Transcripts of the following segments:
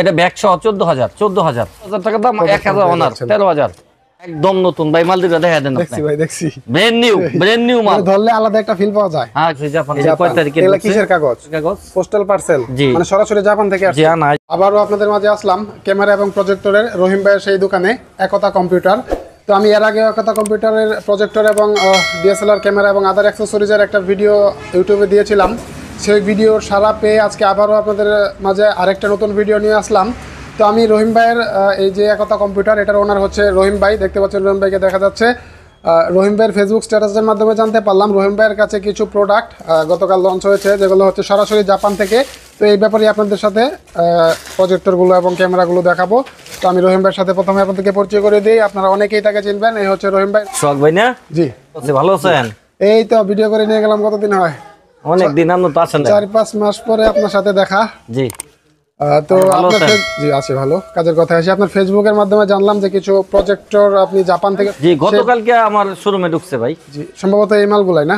এটা ব্যাগ সহ চোদ্দ হাজার চোদ্দ হাজার হাজার টাকা দাম এক হাজার অনার তেরো হাজার একদম নতুন ভাই মাল দেখা দেন ব্র্যান্ড নিউ ব্র্যান্ড নিউ মাল ধরলে আলাদা একটা ফিল পাওয়া যায় হ্যাঁ জাপান কয় তারিখে এটা কিসের কাগজ কাগজ পোস্টাল পার্সেল মানে সরাসরি জাপান থেকে আসছে না আবারও আপনাদের মাঝে আসলাম ক্যামেরা এবং প্রজেক্টরের রহিম ভাইয়ের সেই দোকানে একতা কম্পিউটার তো আমি এর আগে একতা কম্পিউটারের প্রজেক্টর এবং ডিএসএলআর ক্যামেরা এবং আদার অ্যাক্সেসরিজের একটা ভিডিও ইউটিউবে দিয়েছিলাম সেই ভিডিওর সারা পেয়ে আজকে আবারও আপনাদের মাঝে আরেকটা নতুন ভিডিও নিয়ে আসলাম তো আমি রহিম ভাইয়ের এই যে একতা কম্পিউটার এটার ওনার হচ্ছে রহিম ভাই দেখতে পাচ্ছেন রহিম ভাইকে দেখা যাচ্ছে রহিম ভাইয়ের ফেসবুক স্ট্যাটাসের মাধ্যমে জানতে পারলাম রহিম ভাইয়ের কাছে কিছু প্রোডাক্ট গতকাল লঞ্চ হয়েছে যেগুলো হচ্ছে সরাসরি জাপান থেকে তো এই ব্যাপারে আপনাদের সাথে প্রজেক্টরগুলো এবং ক্যামেরাগুলো দেখাবো তো আমি রহিম ভাইয়ের সাথে প্রথমে আপনাদেরকে পরিচয় করে দিই আপনারা অনেকেই তাকে চিনবেন এই হচ্ছে রহিম ভাই ভাই না জি আচ্ছা, ভালো আছেন এই তো ভিডিও করে নিয়ে গেলাম কতদিন হয় অনেক দিন আপনি তো আছেন চার পাঁচ মাস পরে আপনার সাথে দেখা জি তো আপনার জি আছে ভালো কাজের কথা আছে আপনার ফেসবুকের মাধ্যমে জানলাম যে কিছু প্রজেক্টর আপনি জাপান থেকে জি গতকালকে আমার শোরুমে ঢুকছে ভাই জি সম্ভবত এই মালগুলাই না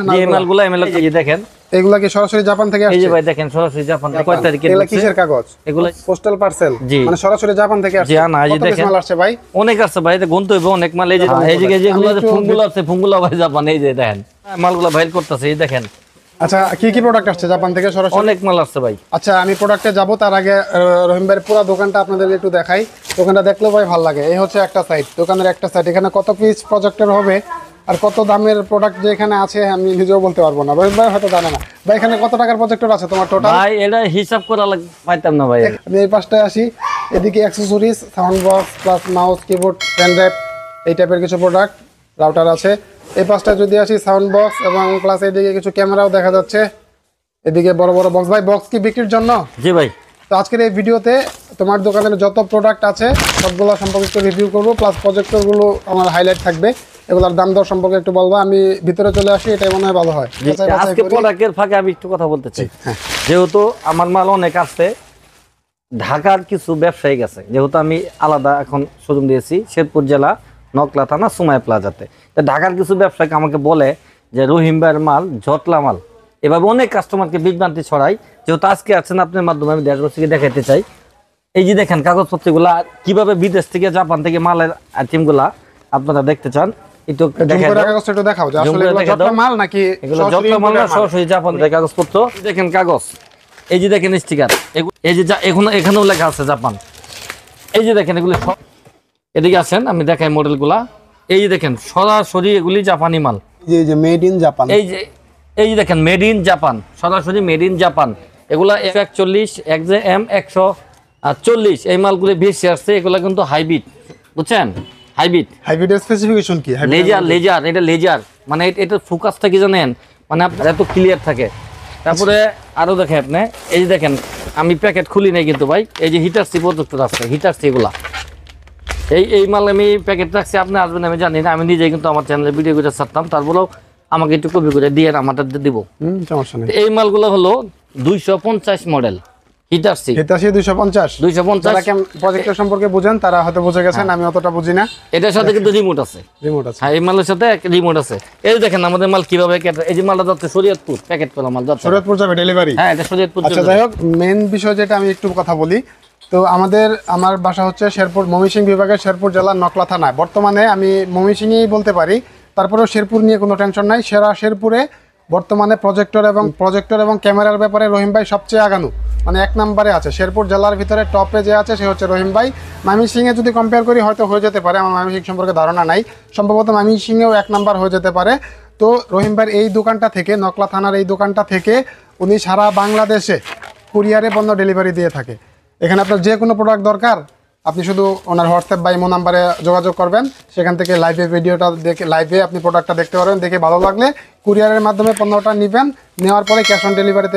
এই জি দেখেন এগুলা কি সরাসরি জাপান থেকে আসছে এই যে ভাই দেখেন সরাসরি জাপান থেকে কয় তারিখে এগুলা কিসের কাগজ এগুলা পোস্টাল পার্সেল মানে সরাসরি জাপান থেকে আসছে জি না এই যে দেখেন মাল আসছে ভাই অনেক আসছে ভাই এটা অনেক মাল এই যে এই যে এগুলা যে আছে ভাই জাপান এই যে দেখেন মালগুলা ভাইল করতেছে এই দেখেন আচ্ছা কি কি প্রোডাক্ট আসছে জাপান থেকে সরাসরি অনেক মাল আসছে ভাই আচ্ছা আমি প্রোডাক্টে যাব তার আগে রহিম ভাইয়ের পুরো দোকানটা আপনাদের একটু দেখাই দোকানটা দেখলেও ভাই ভালো লাগে এই হচ্ছে একটা সাইড দোকানের একটা সাইড এখানে কত পিস প্রজেক্টের হবে আর কত দামের প্রোডাক্ট যে এখানে আছে আমি নিজেও বলতে পারবো না রহিম ভাই হয়তো জানে না ভাই এখানে কত টাকার প্রজেক্টর আছে তোমার টোটাল ভাই এটা হিসাব করা পাইতাম না ভাই আমি এই পাশটায় আসি এদিকে accessories sound box plus mouse keyboard pen drive এই টাইপের কিছু প্রোডাক্ট রাউটার আছে এই পাশটা যদি আসি সাউন্ড বক্স এবং প্লাস এদিকে কিছু ক্যামেরাও দেখা যাচ্ছে এদিকে বড় বড় বক্স ভাই বক্স কি বিক্রির জন্য জি ভাই তো আজকের এই ভিডিওতে তোমার দোকানের যত প্রোডাক্ট আছে সবগুলো সম্পর্কে একটু রিভিউ করবো প্লাস প্রজেক্টরগুলো আমার হাইলাইট থাকবে এগুলোর দাম দর সম্পর্কে একটু বলবো আমি ভিতরে চলে আসি এটাই মনে হয় ভালো হয় আজকে প্রোডাক্টের ফাঁকে আমি একটু কথা বলতে চাই হ্যাঁ। যেহেতু আমার মাল অনেক আসছে ঢাকার কিছু ব্যবসায়ী গেছে যেহেতু আমি আলাদা এখন সুযোগ দিয়েছি শেরপুর জেলা নকলা থানা সুমায় প্লাজাতে তা ঢাকার কিছু ব্যবসায়ী আমাকে বলে যে রহিম ভাইয়ের মাল ঝটলা মাল এভাবে অনেক কাস্টমারকে বিভ্রান্তি ছড়াই যেহেতু আজকে আছেন আপনার মাধ্যমে আমি দেশবাসীকে দেখাতে চাই এই যে দেখেন কাগজপত্রগুলা কিভাবে বিদেশ থেকে জাপান থেকে মালের আইটেমগুলা আপনারা দেখতে চান এই যে দেখেন স্টিকার এই যে এখানেও লেখা আছে জাপান এই যে দেখেন এগুলো এদিকে আছেন আমি দেখাই মডেলগুলা এই যে দেখেন সরাসরি এগুলি জাপানি মাল এই যে মেড ইন জাপান এই যে এই যে দেখেন মেড ইন জাপান সরাসরি মেড ইন জাপান এগুলা এক একচল্লিশ এক যে এম একশো চল্লিশ এই মালগুলি বেশি আসছে এগুলা কিন্তু হাইব্রিড বুঝছেন হাইব্রিড হাইব্রিডের স্পেসিফিকেশন কি লেজার লেজার এটা লেজার মানে এটা ফোকাসটা কি জানেন মানে আপনার এত ক্লিয়ার থাকে তারপরে আরও দেখেন আপনি এই যে দেখেন আমি প্যাকেট খুলি নাই কিন্তু ভাই এই যে হিটার সি পর্যন্ত আছে হিটার এগুলা এই এই মাল আমি প্যাকেট রাখছি আপনি আসবেন আমি জানি না আমি নিজে কিন্তু আমার চ্যানেলে ভিডিও করে ছাড়তাম তারপরেও আমাকে একটু কপি করে দিয়ে আমার দিব এই মালগুলো হলো দুইশো পঞ্চাশ মডেল বুঝেন তারা হয়তো গেছেন হ্যাঁ। আমি অতটা বুঝি না এটার সাথে কিন্তু রিমোট আছে রিমোট আছে হ্যাঁ, রিমোট আছে এই দেখেন আমাদের মাল এই মালটা প্যাকেট ডেলিভারি হ্যাঁ মেন আচ্ছা, যেটা আমি একটু কথা বলি তো আমাদের আমার বাসা হচ্ছে শেরপুর মমিসিং বিভাগের শেরপুর জেলার নকলা থানায় বর্তমানে আমি মমিসিংই বলতে পারি তারপরেও শেরপুর নিয়ে কোনো টেনশন নাই সেরা শেরপুরে বর্তমানে প্রজেক্টর এবং প্রজেক্টর এবং ক্যামেরার ব্যাপারে রহিম ভাই সবচেয়ে আগানো মানে এক নম্বরে আছে শেরপুর জেলার ভিতরে টপে যে আছে সে হচ্ছে রহিম ভাই সিংয়ে যদি কম্পেয়ার করি হয়তো হয়ে যেতে পারে আমার সিং সম্পর্কে ধারণা নাই সম্ভবত সিংয়েও এক নাম্বার হয়ে যেতে পারে তো রহিম ভাইয়ের এই দোকানটা থেকে নকলা থানার এই দোকানটা থেকে উনি সারা বাংলাদেশে কুরিয়ারে পণ্য ডেলিভারি দিয়ে থাকে এখানে আপনার যে কোনো প্রোডাক্ট দরকার আপনি শুধু ওনার হোয়াটসঅ্যাপ বা ইমো নাম্বারে যোগাযোগ করবেন সেখান থেকে লাইভে ভিডিওটা দেখে লাইভে আপনি প্রোডাক্টটা দেখতে পারবেন দেখে ভালো লাগলে কুরিয়ারের মাধ্যমে পনেরোটা নেবেন নেওয়ার পরে ক্যাশ অন ডেলিভারিতে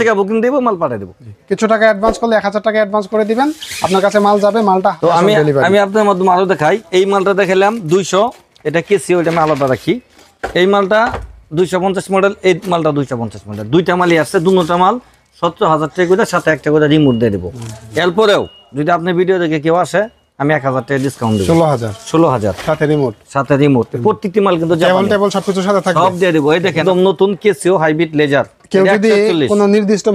টাকা বুকিং দেবো মাল পাঠিয়ে দেবো কিছু টাকা অ্যাডভান্স করলে এক হাজার টাকা অ্যাডভান্স করে দিবেন আপনার কাছে মাল যাবে মালটা আমি আমি আপনার মাধ্যমে আরও দেখাই এই মালটা দেখালাম দুইশো এটা কেসি ওইটা আমি আলাদা রাখি এই মালটা দুইশো পঞ্চাশ মডেল এই মালটা দুইশো পঞ্চাশ মডেল দুইটা মালই আসছে দুটা মাল সত্তর হাজার টাকা করে সাথে একটা করে রিমোট দিয়ে দেবো এরপরেও যদি আপনি ভিডিও দেখে কেউ আসে আমি এক হাজার টাকা ডিসকাউন্ট দেবো ষোলো হাজার ষোলো হাজার সাথে রিমোট সাথে রিমোট প্রত্যেকটি মাল কিন্তু সবকিছু সাথে সব দিয়ে দেবো এই দেখেন একদম নতুন কেসিও হাইব্রিড লেজার নির্দিষ্ট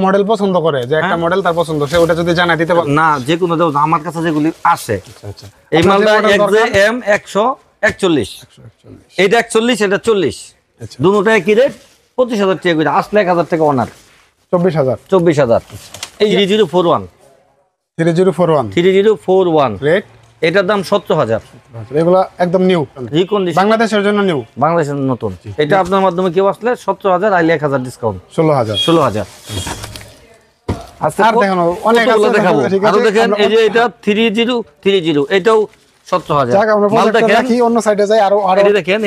করে যে একটা মডেল হ্যাঁ। পছন্দ সে ওটা যদি জানা দিতে পারে না আমার কাছে যেগুলি আসে আচ্ছা, আচ্ছা। এম একশো একচল্লিশ একচল্লিশ এটা চল্লিশ আচ্ছা। কি রেট পঁচিশ হাজার আসলে এক হাজার টাকা অনার এটা আপনার মাধ্যমে কেউ আসলে সতেরো হাজার আইলে এক হাজার ডিসকাউন্ট ষোলো হাজার ষোলো হাজার আচ্ছা, আর দেখানো অনেক দেখাবো দেখেন এই যে এটা থ্রি জিরো থ্রি জিরো এটাও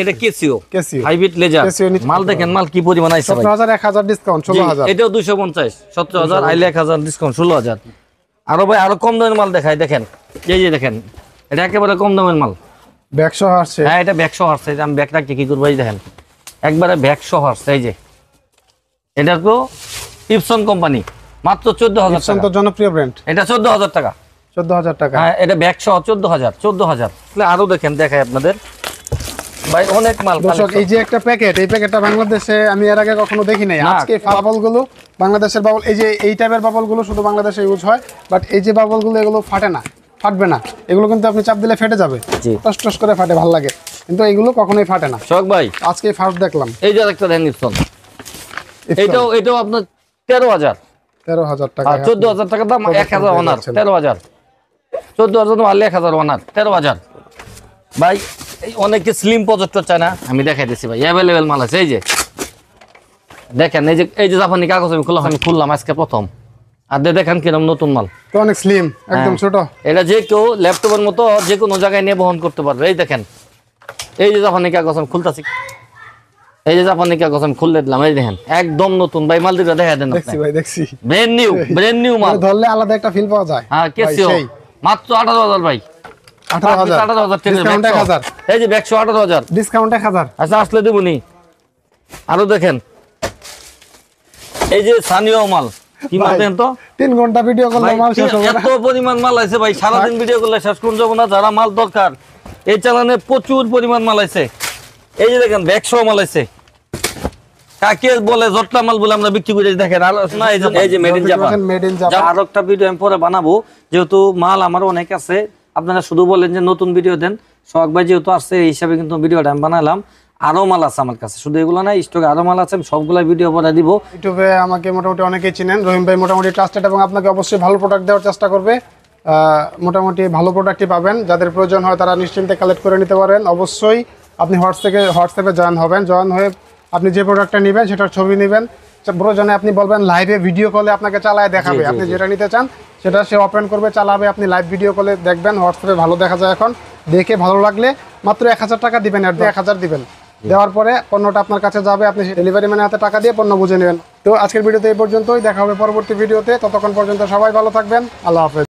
এটা কেসিও মাল দেখেন মাল কি পরিমাণ ডিসকাউন্ট আইলে ডিসকাউন্ট আরো কম দামের মাল দেখেন এই যে দেখেন এটা একেবারে কম দামের মাল হ্যাঁ এটা আমি কি করবো এই দেখেন একবারে যে তো কোম্পানি মাত্র চোদ্দ হাজার জনপ্রিয় ব্র্যান্ড এটা চোদ্দ হাজার টাকা চোদ্দ হাজার টাকা হ্যাঁ, এটা চোদ্দ হাজার চোদ্দ হাজার আরো দেখেন আপনাদের এই প্যাকেট বাংলাদেশে আমি এর আগে কখনো আজকে বাংলাদেশের বাবল এই যে এই টাইপের শুধু বাংলাদেশে ইউজ হয় বাট এই যে গুলো এগুলো ফাটে না ফাটবে না এগুলো কিন্তু আপনি চাপ দিলে ফেটে যাবে টস টস করে ফাটে ভাল লাগে কিন্তু এগুলো কখনোই ফাটে না শখ ভাই আজকে ফার্স্ট দেখলাম এই যে একটা দেখেন এটাও আপনার তেরো হাজার তেরো হাজার টাকা চোদ্দ হাজার টাকা দাম এক হাজার তেরো হাজার চোদ্দ হাজার তোমার এক হাজার ওনার তেরো হাজার ভাই এই অনেকে স্লিম পঁচাত্তর চায় না আমি দেখাই দিচ্ছি ভাই অ্যাভেলেবেল মাল আছে এই যে দেখেন এই যে এই যে জাপানি কাগজ আমি খুললাম আমি খুললাম আজকে প্রথম আর দেখেন কিরম নতুন মাল অনেক স্লিম হ্যাঁ। একদম ছোট এটা যে কেউ ল্যাপটপের মতো যে কোনো জায়গায় নিয়ে বহন করতে পারবে এই দেখেন এই যে জাপানি কাগজ আমি খুলতেছি এই যে জাপানি কাগজ আমি খুললে দিলাম এই দেখেন একদম নতুন ভাই মাল দুটো দেখা দেন দেখছি ভাই দেখছি ব্র্যান্ড নিউ ব্র্যান্ড নিউ মাল ধরলে আলাদা একটা ফিল পাওয়া যায় হ্যাঁ কেসিও মাত্র আঠারো হাজার ভাই এই যে ডিসকাউন্ট আচ্ছা আসলে দেবনি আরো দেখেন এই যে স্থানীয় মাল কি মাল তো তিন ঘন্টা ভিডিও করলে মাল শেষ হবে এত পরিমাণ মাল আছে ভাই সারাদিন ভিডিও করলে শেষ করুন যাবো না যারা মাল দরকার এই চালানে প্রচুর পরিমাণ মাল আছে এই যে দেখেন ব্যাগ মাল আছে কাকে বলে জটলা মাল বলে আমরা বিক্রি করে দেখেন আলোচনা এই যে মেড ইন জাপান আর একটা ভিডিও আমি পরে বানাবো যেহেতু মাল আমার অনেক আছে আপনারা শুধু বলেন যে নতুন ভিডিও দেন শখ ভাই যেহেতু আসছে এই হিসাবে কিন্তু ভিডিওটা আমি বানালাম আরো মাল আছে আমার কাছে শুধু এগুলো না স্টকে আরো মাল আছে সবগুলো ভিডিও পরে দিব ইউটিউবে আমাকে মোটামুটি অনেকেই চিনেন রহিম ভাই মোটামুটি ট্রাস্টেড এবং আপনাকে অবশ্যই ভালো প্রোডাক্ট দেওয়ার চেষ্টা করবে মোটামুটি ভালো প্রোডাক্টই পাবেন যাদের প্রয়োজন হয় তারা নিশ্চিন্তে কালেক্ট করে নিতে পারেন অবশ্যই আপনি হোয়াটসঅ্যাপে হোয়াটসঅ্যাপে জয়েন হবেন জয়েন হয়ে আপনি যে প্রোডাক্টটা নেবেন সেটার ছবি নেবেন প্রয়োজনে আপনি বলবেন লাইভে ভিডিও কলে আপনাকে চালায় দেখাবে আপনি যেটা নিতে চান সেটা সে ওপেন করবে চালাবে আপনি লাইভ ভিডিও কলে দেখবেন হোয়াটসঅ্যাপে ভালো দেখা যায় এখন দেখে ভালো লাগলে মাত্র এক হাজার টাকা দিবেন আর এক হাজার দিবেন দেওয়ার পরে পণ্যটা আপনার কাছে যাবে আপনি ডেলিভারি ম্যানের হাতে টাকা দিয়ে পণ্য বুঝে নেবেন তো আজকের ভিডিওতে এই পর্যন্তই দেখা হবে পরবর্তী ভিডিওতে ততক্ষণ পর্যন্ত সবাই ভালো থাকবেন আল্লাহ হাফেজ